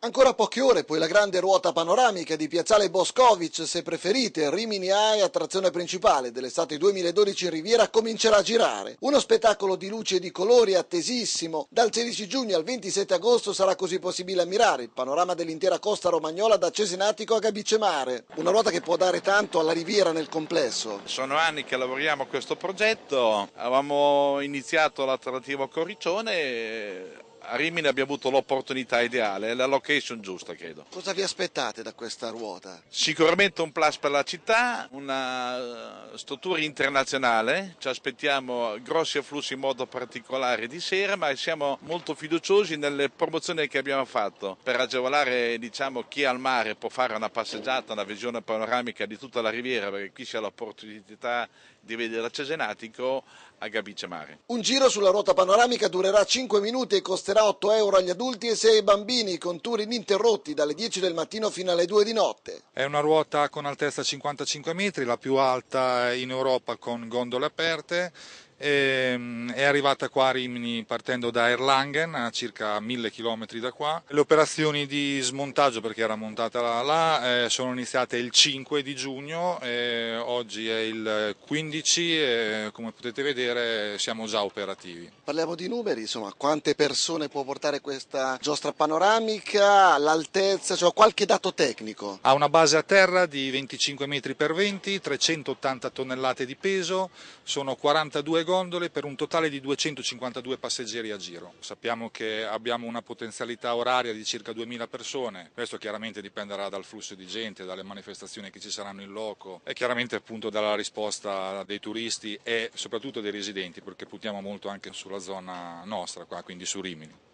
Ancora poche ore, poi la grande ruota panoramica di Piazzale Boscovic, se preferite, Rimini Ai, attrazione principale dell'estate 2012 in Riviera, comincerà a girare. Uno spettacolo di luci e di colori attesissimo. Dal 16 giugno al 27 agosto sarà così possibile ammirare il panorama dell'intera costa romagnola da Cesenatico a Gabicemare. Una ruota che può dare tanto alla Riviera nel complesso. Sono anni che lavoriamo a questo progetto, avevamo iniziato l'attrattivo Corricione, a Rimini abbiamo avuto l'opportunità ideale, la location giusta credo. Cosa vi aspettate da questa ruota? Sicuramente un plus per la città, una eh, struttura internazionale, ci aspettiamo grossi afflussi in modo particolare di sera, ma siamo molto fiduciosi nelle promozioni che abbiamo fatto per agevolare diciamo, chi al mare può fare una passeggiata, una visione panoramica di tutta la riviera, perché qui c'è l'opportunità di vedere la Cesenatico a Gabice Mare. Un giro sulla ruota panoramica durerà 5 minuti e costerà costerà otto euro agli adulti e 6 ai bambini con tour ininterrotti dalle 10 del mattino fino alle 2 di notte. È una ruota con altezza 55 metri, la più alta in Europa con gondole aperte Ehm, è arrivata qua a Rimini partendo da Erlangen a circa 1000 km da qua. Le operazioni di smontaggio perché era montata là, eh, sono iniziate il 5 di giugno, eh, oggi è il 15 e come potete vedere siamo già operativi. Parliamo di numeri, insomma, quante persone può portare questa giostra panoramica, l'altezza, cioè qualche dato tecnico? Ha una base a terra di 25 metri per 20, 380 tonnellate di peso, sono 42 gomiti gondole per un totale di 252 passeggeri a giro. Sappiamo che abbiamo una potenzialità oraria di circa 2000 persone, questo chiaramente dipenderà dal flusso di gente, dalle manifestazioni che ci saranno in loco e chiaramente appunto dalla risposta dei turisti e soprattutto dei residenti perché puntiamo molto anche sulla zona nostra qua, quindi su Rimini.